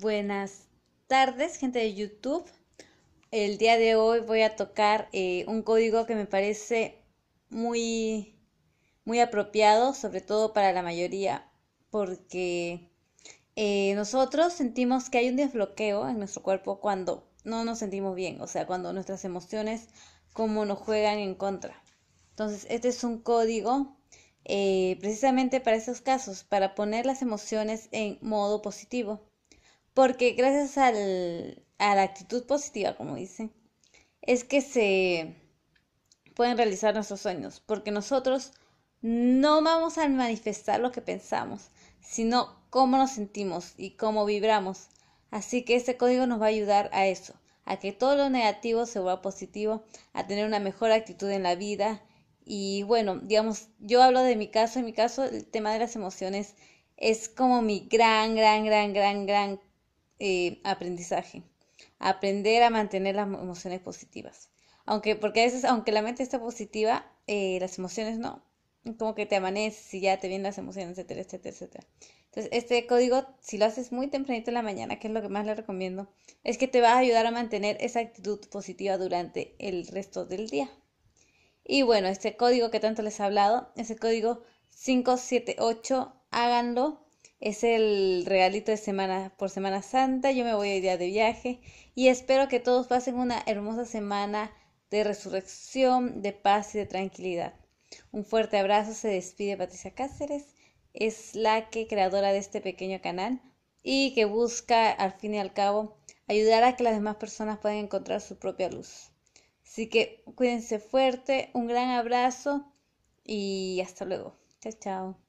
Buenas tardes, gente de YouTube. El día de hoy voy a tocar eh, un código que me parece muy, muy apropiado, sobre todo para la mayoría, porque eh, nosotros sentimos que hay un desbloqueo en nuestro cuerpo cuando no nos sentimos bien, o sea, cuando nuestras emociones como nos juegan en contra. Entonces, este es un código eh, precisamente para esos casos, para poner las emociones en modo positivo porque gracias al, a la actitud positiva, como dice es que se pueden realizar nuestros sueños, porque nosotros no vamos a manifestar lo que pensamos, sino cómo nos sentimos y cómo vibramos. Así que este código nos va a ayudar a eso, a que todo lo negativo se vuelva positivo, a tener una mejor actitud en la vida. Y bueno, digamos, yo hablo de mi caso, en mi caso el tema de las emociones es como mi gran, gran, gran, gran, gran eh, aprendizaje, aprender a mantener las emociones positivas. Aunque, porque a veces, aunque la mente está positiva, eh, las emociones no. Como que te amaneces y ya te vienen las emociones, etcétera, etcétera, etcétera. Entonces, este código, si lo haces muy tempranito en la mañana, que es lo que más le recomiendo, es que te va a ayudar a mantener esa actitud positiva durante el resto del día. Y bueno, este código que tanto les he hablado, el código 578, háganlo es el regalito de semana por Semana Santa. Yo me voy a día de viaje y espero que todos pasen una hermosa semana de resurrección, de paz y de tranquilidad. Un fuerte abrazo, se despide Patricia Cáceres, es la que creadora de este pequeño canal y que busca al fin y al cabo ayudar a que las demás personas puedan encontrar su propia luz. Así que cuídense fuerte, un gran abrazo y hasta luego. Chao, chao.